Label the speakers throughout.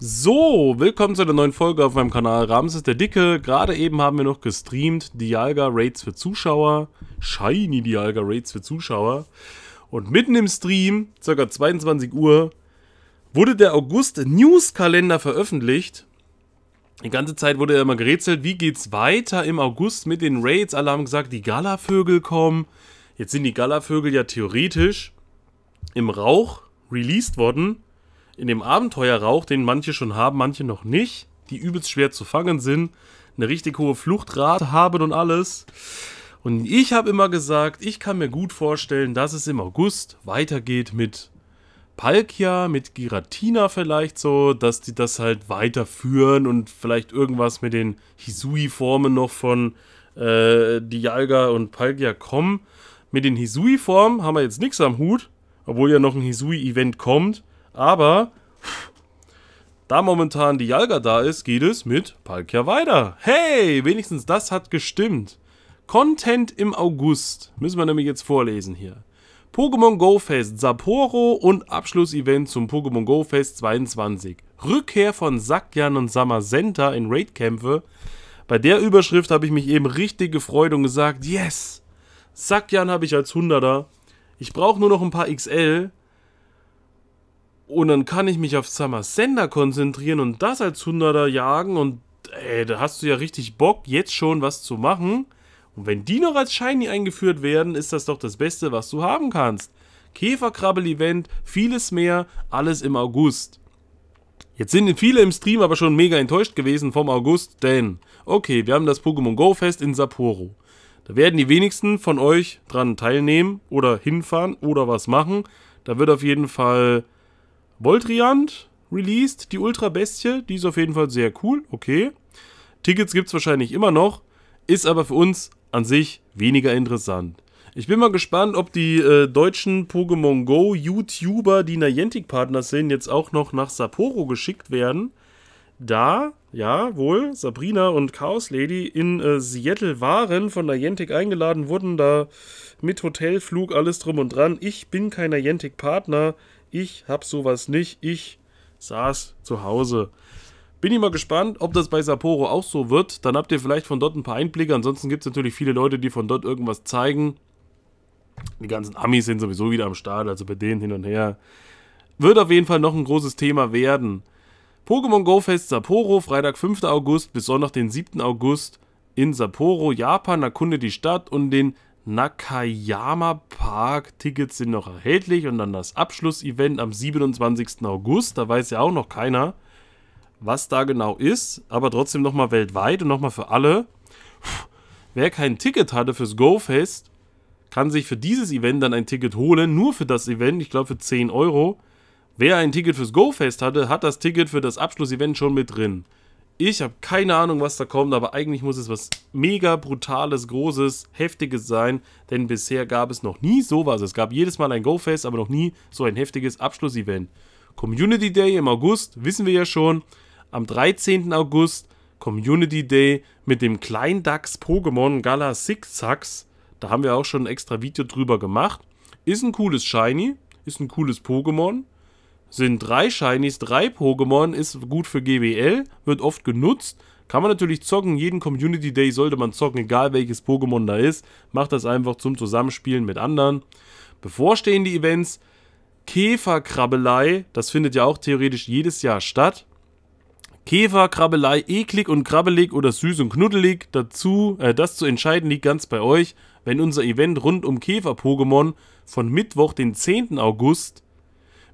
Speaker 1: So, willkommen zu einer neuen Folge auf meinem Kanal. Rams der Dicke. Gerade eben haben wir noch gestreamt. Dialga Raids für Zuschauer. Shiny Dialga Raids für Zuschauer. Und mitten im Stream, ca. 22 Uhr, wurde der August-News-Kalender veröffentlicht. Die ganze Zeit wurde ja immer gerätselt, wie geht's weiter im August mit den Raids. Alle haben gesagt, die Galavögel kommen. Jetzt sind die Galavögel ja theoretisch im Rauch released worden in dem Abenteuerrauch, den manche schon haben, manche noch nicht, die übelst schwer zu fangen sind, eine richtig hohe Fluchtrate haben und alles. Und ich habe immer gesagt, ich kann mir gut vorstellen, dass es im August weitergeht mit Palkia, mit Giratina vielleicht so, dass die das halt weiterführen und vielleicht irgendwas mit den Hisui-Formen noch von äh, Dialga und Palkia kommen. Mit den Hisui-Formen haben wir jetzt nichts am Hut, obwohl ja noch ein Hisui-Event kommt. Aber da momentan die Jalga da ist, geht es mit Palkia weiter. Hey, wenigstens das hat gestimmt. Content im August. Müssen wir nämlich jetzt vorlesen hier. Pokémon Go Fest Sapporo und Abschlussevent zum Pokémon Go Fest 22. Rückkehr von Sakyan und Samazenta in Raidkämpfe. Bei der Überschrift habe ich mich eben richtig gefreut und gesagt, yes! Sakyan habe ich als Hunderter. Ich brauche nur noch ein paar XL und dann kann ich mich auf Summer Sender konzentrieren und das als Hunderter jagen und ey, da hast du ja richtig Bock, jetzt schon was zu machen. Und wenn die noch als Shiny eingeführt werden, ist das doch das Beste, was du haben kannst. Käferkrabbel-Event, vieles mehr, alles im August. Jetzt sind viele im Stream aber schon mega enttäuscht gewesen vom August, denn okay, wir haben das Pokémon Go Fest in Sapporo. Da werden die wenigsten von euch dran teilnehmen oder hinfahren oder was machen. Da wird auf jeden Fall Voltriant released, die Ultra-Bestie. Die ist auf jeden Fall sehr cool, okay. Tickets gibt es wahrscheinlich immer noch, ist aber für uns an sich weniger interessant. Ich bin mal gespannt, ob die äh, deutschen Pokémon Go YouTuber, die Niantic-Partner sind, jetzt auch noch nach Sapporo geschickt werden. Da, ja, wohl, Sabrina und Chaos Lady in äh, Seattle waren, von Niantic eingeladen wurden, da mit Hotelflug, alles drum und dran. Ich bin kein Niantic-Partner, ich hab sowas nicht. Ich saß zu Hause. Bin ich mal gespannt, ob das bei Sapporo auch so wird. Dann habt ihr vielleicht von dort ein paar Einblicke. Ansonsten gibt es natürlich viele Leute, die von dort irgendwas zeigen. Die ganzen Amis sind sowieso wieder am Start, also bei denen hin und her. Wird auf jeden Fall noch ein großes Thema werden. Pokémon Go Fest Sapporo, Freitag, 5. August bis Sonntag, den 7. August in Sapporo, Japan. Erkunde die Stadt und den Nakayama Park. Tickets sind noch erhältlich. Und dann das Abschlussevent am 27. August. Da weiß ja auch noch keiner, was da genau ist. Aber trotzdem nochmal weltweit und nochmal für alle. Wer kein Ticket hatte fürs GoFest, kann sich für dieses Event dann ein Ticket holen. Nur für das Event, ich glaube für 10 Euro. Wer ein Ticket fürs GoFest hatte, hat das Ticket für das Abschlussevent schon mit drin. Ich habe keine Ahnung, was da kommt, aber eigentlich muss es was mega brutales, großes, heftiges sein, denn bisher gab es noch nie sowas. Es gab jedes Mal ein Go-Fest, aber noch nie so ein heftiges Abschlussevent. Community Day im August, wissen wir ja schon. Am 13. August Community Day mit dem Kleindachs Pokémon Gala Sixax. Da haben wir auch schon ein extra Video drüber gemacht. Ist ein cooles Shiny, ist ein cooles Pokémon sind drei Shinies, drei Pokémon, ist gut für GBL, wird oft genutzt. Kann man natürlich zocken, jeden Community Day sollte man zocken, egal welches Pokémon da ist. Macht das einfach zum Zusammenspielen mit anderen. Bevorstehen die Events Käferkrabbelei, das findet ja auch theoretisch jedes Jahr statt. Käferkrabbelei eklig und krabbelig oder süß und knuddelig, dazu, äh, das zu entscheiden liegt ganz bei euch, wenn unser Event rund um Käfer-Pokémon von Mittwoch, den 10. August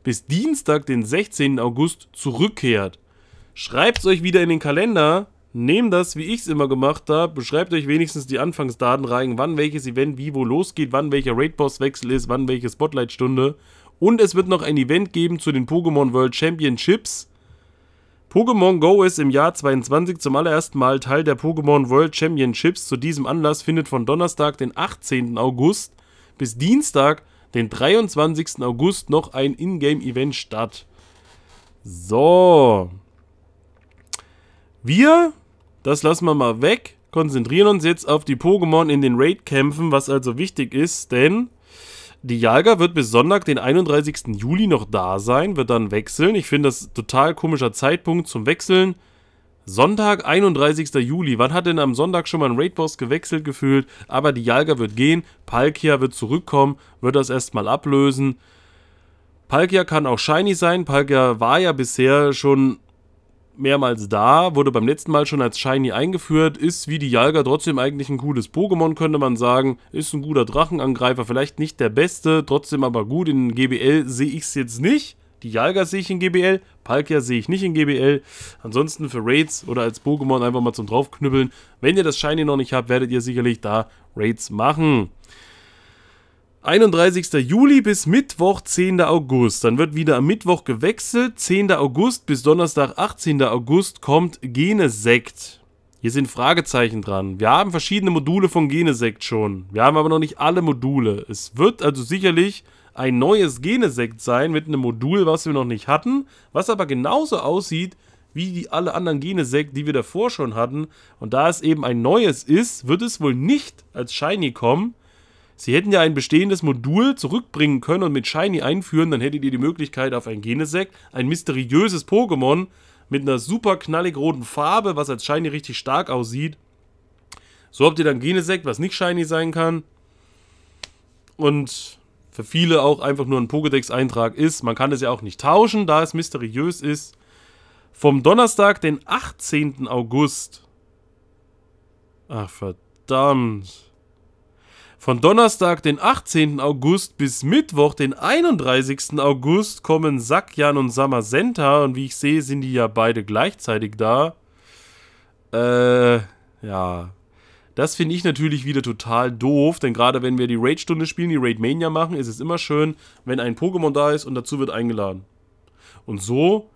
Speaker 1: bis Dienstag, den 16. August, zurückkehrt. Schreibt es euch wieder in den Kalender. Nehmt das, wie ich es immer gemacht habe. Beschreibt euch wenigstens die Anfangsdaten rein, wann welches Event wie wo losgeht, wann welcher Raid-Boss-Wechsel ist, wann welche Spotlight-Stunde. Und es wird noch ein Event geben zu den Pokémon World Championships. Pokémon Go ist im Jahr 22 zum allerersten Mal Teil der Pokémon World Championships. Zu diesem Anlass findet von Donnerstag, den 18. August bis Dienstag, den 23. August noch ein Ingame-Event statt. So. Wir, das lassen wir mal weg, konzentrieren uns jetzt auf die Pokémon in den Raid-Kämpfen, was also wichtig ist, denn die Jager wird bis Sonntag, den 31. Juli, noch da sein, wird dann wechseln. Ich finde das total komischer Zeitpunkt zum Wechseln. Sonntag, 31. Juli. Wann hat denn am Sonntag schon mal ein Raid-Boss gewechselt gefühlt? Aber die Jalga wird gehen, Palkia wird zurückkommen, wird das erstmal ablösen. Palkia kann auch shiny sein. Palkia war ja bisher schon mehrmals da, wurde beim letzten Mal schon als shiny eingeführt, ist wie die Jalga trotzdem eigentlich ein cooles Pokémon, könnte man sagen. Ist ein guter Drachenangreifer, vielleicht nicht der beste, trotzdem aber gut. In GBL sehe ich es jetzt nicht. Die Jalga sehe ich in GBL, Palkia sehe ich nicht in GBL. Ansonsten für Raids oder als Pokémon einfach mal zum draufknüppeln. Wenn ihr das Shiny noch nicht habt, werdet ihr sicherlich da Raids machen. 31. Juli bis Mittwoch, 10. August. Dann wird wieder am Mittwoch gewechselt. 10. August bis Donnerstag, 18. August kommt Genesekt. Hier sind Fragezeichen dran. Wir haben verschiedene Module von Genesect schon. Wir haben aber noch nicht alle Module. Es wird also sicherlich ein neues Genesect sein mit einem Modul, was wir noch nicht hatten. Was aber genauso aussieht wie die alle anderen Genesect, die wir davor schon hatten. Und da es eben ein neues ist, wird es wohl nicht als Shiny kommen. Sie hätten ja ein bestehendes Modul zurückbringen können und mit Shiny einführen, dann hättet ihr die Möglichkeit auf ein Genesect, ein mysteriöses Pokémon mit einer super knallig roten Farbe, was als shiny richtig stark aussieht. So habt ihr dann Genesekt, was nicht shiny sein kann. Und für viele auch einfach nur ein Pokédex-Eintrag ist. Man kann es ja auch nicht tauschen, da es mysteriös ist. Vom Donnerstag, den 18. August. Ach, verdammt. Von Donnerstag, den 18. August bis Mittwoch, den 31. August kommen Sakyan und Samazenta und wie ich sehe, sind die ja beide gleichzeitig da. Äh, ja. Das finde ich natürlich wieder total doof, denn gerade wenn wir die Raid-Stunde spielen, die Raid-Mania machen, ist es immer schön, wenn ein Pokémon da ist und dazu wird eingeladen. Und so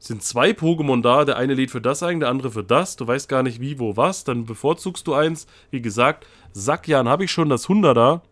Speaker 1: sind zwei Pokémon da, der eine lädt für das ein, der andere für das, du weißt gar nicht wie, wo, was, dann bevorzugst du eins, wie gesagt, Sackjan habe ich schon das 100er,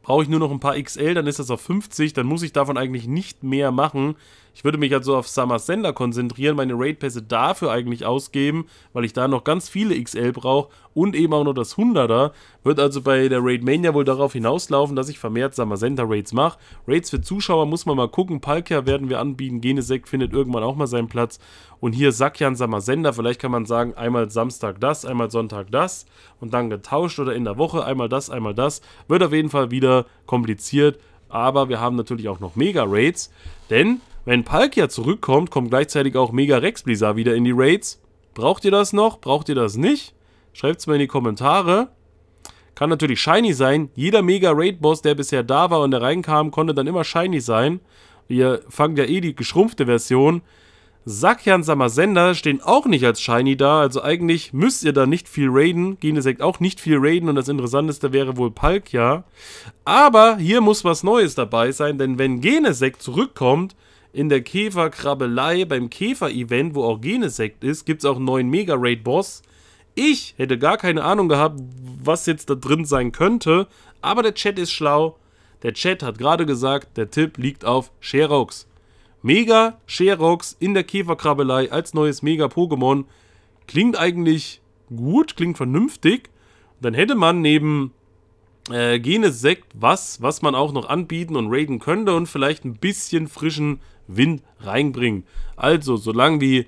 Speaker 1: brauche ich nur noch ein paar XL, dann ist das auf 50, dann muss ich davon eigentlich nicht mehr machen, ich würde mich also auf Summer Sender konzentrieren, meine Raid-Pässe dafür eigentlich ausgeben, weil ich da noch ganz viele XL brauche und eben auch nur das 100er. Wird also bei der Raid Mania wohl darauf hinauslaufen, dass ich vermehrt Summer Sender Raids mache. Raids für Zuschauer muss man mal gucken. Palkia werden wir anbieten. Genesekt findet irgendwann auch mal seinen Platz. Und hier Sakyan Summer Sender. Vielleicht kann man sagen, einmal Samstag das, einmal Sonntag das und dann getauscht oder in der Woche einmal das, einmal das. Wird auf jeden Fall wieder kompliziert. Aber wir haben natürlich auch noch Mega Raids, denn wenn Palkia zurückkommt, kommt gleichzeitig auch Mega Rex Blizzard wieder in die Raids. Braucht ihr das noch? Braucht ihr das nicht? Schreibt es mir in die Kommentare. Kann natürlich shiny sein. Jeder Mega Raid Boss, der bisher da war und der reinkam, konnte dann immer shiny sein. Ihr fangt ja eh die geschrumpfte Version. Sakyan Samasender stehen auch nicht als shiny da. Also eigentlich müsst ihr da nicht viel raiden. Genesect auch nicht viel raiden. Und das Interessanteste wäre wohl Palkia. Aber hier muss was Neues dabei sein. Denn wenn Genesect zurückkommt, in der Käferkrabbelei beim Käfer-Event, wo auch Genesekt ist, gibt es auch einen neuen Mega-Raid-Boss. Ich hätte gar keine Ahnung gehabt, was jetzt da drin sein könnte, aber der Chat ist schlau. Der Chat hat gerade gesagt, der Tipp liegt auf Sherox. Mega Sherox in der Käferkrabbelei als neues Mega-Pokémon klingt eigentlich gut, klingt vernünftig. Dann hätte man neben äh, Genesekt was, was man auch noch anbieten und raiden könnte und vielleicht ein bisschen frischen Win reinbringen. Also, solange die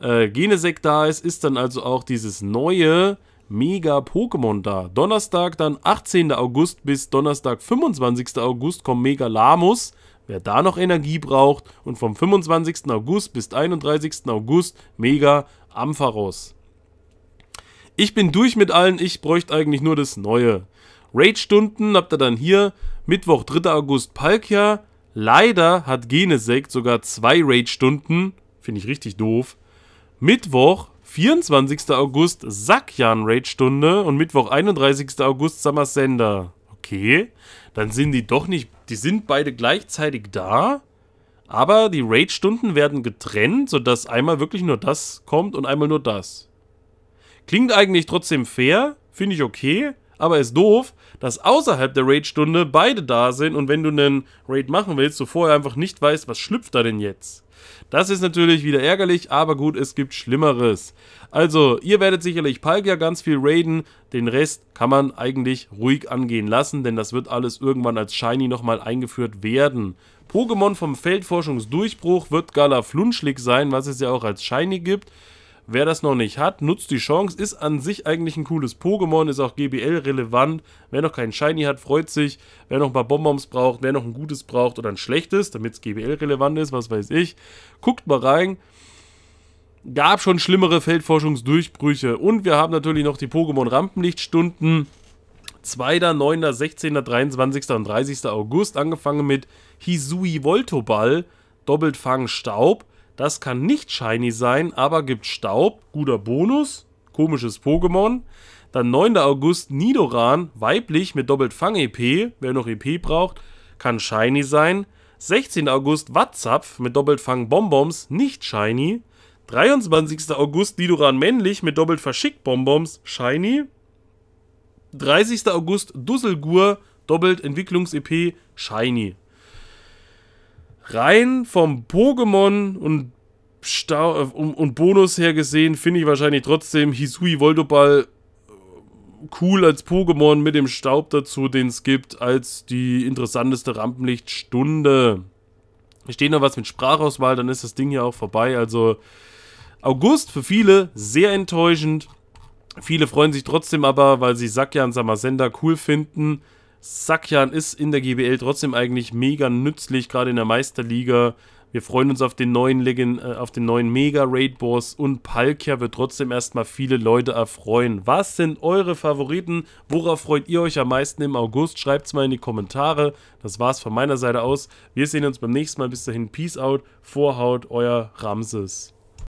Speaker 1: äh, Genesec da ist, ist dann also auch dieses neue Mega-Pokémon da. Donnerstag dann 18. August bis Donnerstag 25. August kommt Mega Lamus. Wer da noch Energie braucht und vom 25. August bis 31. August Mega Ampharos. Ich bin durch mit allen, ich bräuchte eigentlich nur das Neue. Raid-Stunden habt ihr dann hier Mittwoch, 3. August Palkia, Leider hat Genesekt sogar zwei Raid-Stunden, finde ich richtig doof. Mittwoch, 24. August, Sakyan-Raid-Stunde und Mittwoch, 31. August, Samasender. Okay, dann sind die doch nicht, die sind beide gleichzeitig da, aber die Raid-Stunden werden getrennt, sodass einmal wirklich nur das kommt und einmal nur das. Klingt eigentlich trotzdem fair, finde ich okay, aber ist doof, dass außerhalb der Raid-Stunde beide da sind und wenn du einen Raid machen willst, du vorher einfach nicht weißt, was schlüpft da denn jetzt. Das ist natürlich wieder ärgerlich, aber gut, es gibt Schlimmeres. Also, ihr werdet sicherlich Palkia ganz viel raiden, den Rest kann man eigentlich ruhig angehen lassen, denn das wird alles irgendwann als Shiny nochmal eingeführt werden. Pokémon vom Feldforschungsdurchbruch wird Gala Flunschlick sein, was es ja auch als Shiny gibt. Wer das noch nicht hat, nutzt die Chance. Ist an sich eigentlich ein cooles Pokémon, ist auch GBL relevant. Wer noch keinen Shiny hat, freut sich. Wer noch ein paar Bonbons braucht, wer noch ein gutes braucht oder ein schlechtes, damit es GBL relevant ist, was weiß ich. Guckt mal rein. Gab schon schlimmere Feldforschungsdurchbrüche. Und wir haben natürlich noch die Pokémon Rampenlichtstunden. 2., 9., 16., 23. und 30. August. Angefangen mit Hisui Voltoball, Doppelt Fang Staub. Das kann nicht shiny sein, aber gibt Staub, guter Bonus, komisches Pokémon. Dann 9. August Nidoran, weiblich mit doppelt Fang-EP, wer noch EP braucht, kann shiny sein. 16. August Wattzapf mit doppelt fang Bonbons, nicht shiny. 23. August Nidoran männlich mit doppelt verschick Bonbons, shiny. 30. August Dusselgur, doppelt Entwicklungs-EP, shiny rein vom Pokémon und, Sta äh, und, und Bonus her gesehen, finde ich wahrscheinlich trotzdem Hisui Voldoball äh, cool als Pokémon mit dem Staub dazu, den es gibt, als die interessanteste Rampenlichtstunde. Steht noch was mit Sprachauswahl, dann ist das Ding ja auch vorbei. Also August für viele sehr enttäuschend. Viele freuen sich trotzdem aber, weil sie Sakya und Samasenda cool finden. Sakjan ist in der GBL trotzdem eigentlich mega nützlich, gerade in der Meisterliga. Wir freuen uns auf den neuen, Legend, äh, auf den neuen Mega Raid Boss und Palkia wird trotzdem erstmal viele Leute erfreuen. Was sind eure Favoriten? Worauf freut ihr euch am meisten im August? Schreibt es mal in die Kommentare. Das war's von meiner Seite aus. Wir sehen uns beim nächsten Mal. Bis dahin, Peace out, Vorhaut, euer Ramses.